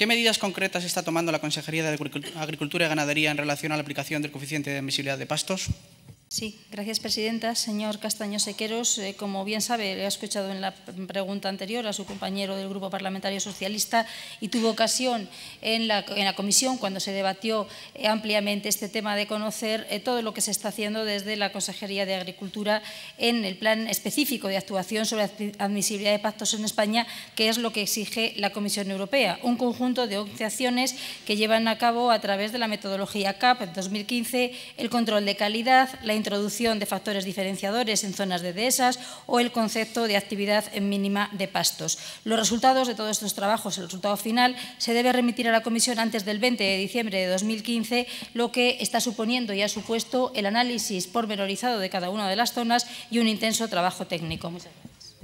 ¿Qué medidas concretas está tomando la Consejería de Agricultura y Ganadería en relación a la aplicación del coeficiente de admisibilidad de pastos? Sí, gracias, presidenta. Señor Castaño Sequeros, eh, como bien sabe, le ha escuchado en la pregunta anterior a su compañero del Grupo Parlamentario Socialista y tuvo ocasión en la, en la comisión, cuando se debatió eh, ampliamente este tema, de conocer eh, todo lo que se está haciendo desde la Consejería de Agricultura en el plan específico de actuación sobre admisibilidad de pactos en España, que es lo que exige la Comisión Europea. Un conjunto de acciones que llevan a cabo a través de la metodología CAP en 2015, el control de calidad, la introducción de factores diferenciadores en zonas de dehesas o el concepto de actividad mínima de pastos. Los resultados de todos estos trabajos, el resultado final, se debe remitir a la Comisión antes del 20 de diciembre de 2015, lo que está suponiendo y ha supuesto el análisis pormenorizado de cada una de las zonas y un intenso trabajo técnico.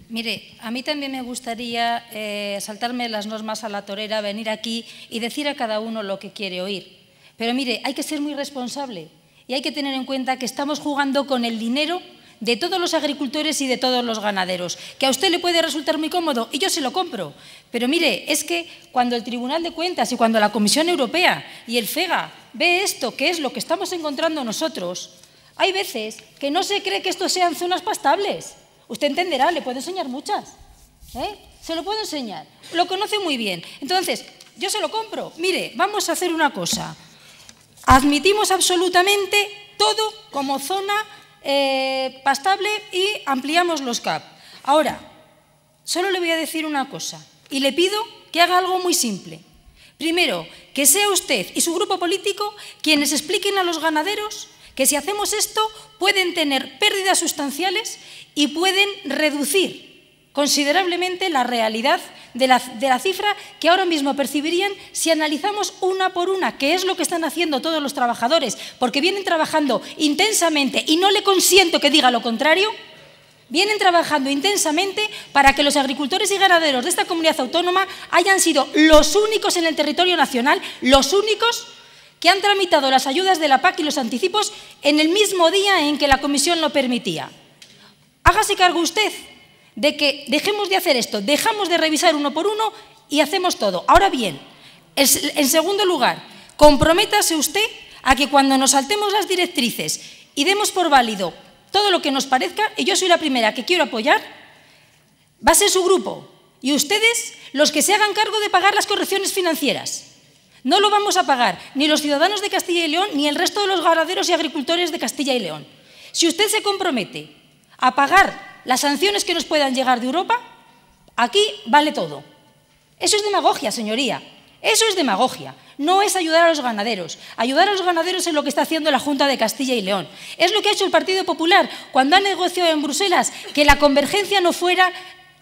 Mire, a mí también me gustaría eh, saltarme las normas a la torera, venir aquí y decir a cada uno lo que quiere oír. Pero mire, hay que ser muy responsable. Y hay que tener en cuenta que estamos jugando con el dinero de todos los agricultores y de todos los ganaderos, que a usted le puede resultar muy cómodo y yo se lo compro. Pero mire, es que cuando el Tribunal de Cuentas y cuando la Comisión Europea y el FEGA ve esto, que es lo que estamos encontrando nosotros, hay veces que no se cree que esto sean zonas pastables. Usted entenderá, le puedo enseñar muchas. ¿eh? Se lo puedo enseñar. Lo conoce muy bien. Entonces, yo se lo compro. Mire, vamos a hacer una cosa. Admitimos absolutamente todo como zona eh, pastable y ampliamos los CAP. Ahora, solo le voy a decir una cosa y le pido que haga algo muy simple. Primero, que sea usted y su grupo político quienes expliquen a los ganaderos que si hacemos esto pueden tener pérdidas sustanciales y pueden reducir considerablemente la realidad de la, cifra que ahora mismo percibirían si analizamos una por una, que es lo que están haciendo todos los trabajadores, porque vienen trabajando intensamente y no le consiento que diga lo contrario. Vienen trabajando intensamente para que los agricultores y ganaderos de esta comunidad autónoma hayan sido los únicos en el territorio nacional, los únicos que han tramitado las ayudas de la PAC y los anticipos en el mismo día en que la Comisión lo permitía. Hágase cargo usted de que dejemos de hacer esto, dejamos de revisar uno por uno y hacemos todo. Ahora bien, en segundo lugar, comprométase usted a que cuando nos saltemos las directrices y demos por válido todo lo que nos parezca, y yo soy la primera que quiero apoyar, va a ser su grupo y ustedes los que se hagan cargo de pagar las correcciones financieras. No lo vamos a pagar ni los ciudadanos de Castilla y León ni el resto de los ganaderos y agricultores de Castilla y León. Si usted se compromete a pagar las sanciones que nos puedan llegar de Europa, aquí vale todo. Eso es demagogia, señoría. Eso es demagogia. No es ayudar a los ganaderos. Ayudar a los ganaderos es lo que está haciendo la Junta de Castilla y León. Es lo que ha hecho el Partido Popular cuando ha negociado en Bruselas que la convergencia no fuera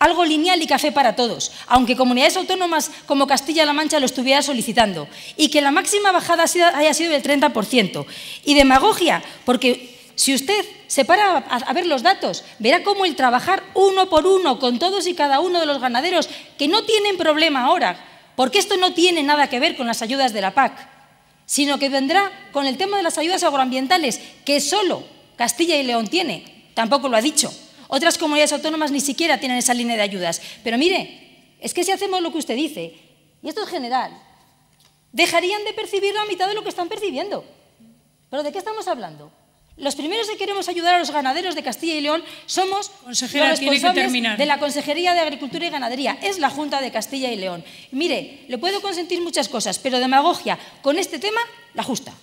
algo lineal y café para todos, aunque comunidades autónomas como Castilla-La Mancha lo estuviera solicitando, y que la máxima bajada haya sido del 30%. Y demagogia, porque si usted se para a, ver los datos, verá cómo el trabajar uno por uno con todos y cada uno de los ganaderos, que no tienen problema ahora, porque esto no tiene nada que ver con las ayudas de la PAC, sino que vendrá con el tema de las ayudas agroambientales, que solo Castilla y León tiene, tampoco lo ha dicho. Otras comunidades autónomas ni siquiera tienen esa línea de ayudas. Pero mire, es que si hacemos lo que usted dice, y esto es general, dejarían de percibir la mitad de lo que están percibiendo. ¿Pero de qué estamos hablando? Los primeros que queremos ayudar a los ganaderos de Castilla y León somos de la Consejería de Agricultura y Ganadería. Es la Junta de Castilla y León. Mire, le puedo consentir muchas cosas, pero demagogia con este tema, la justa.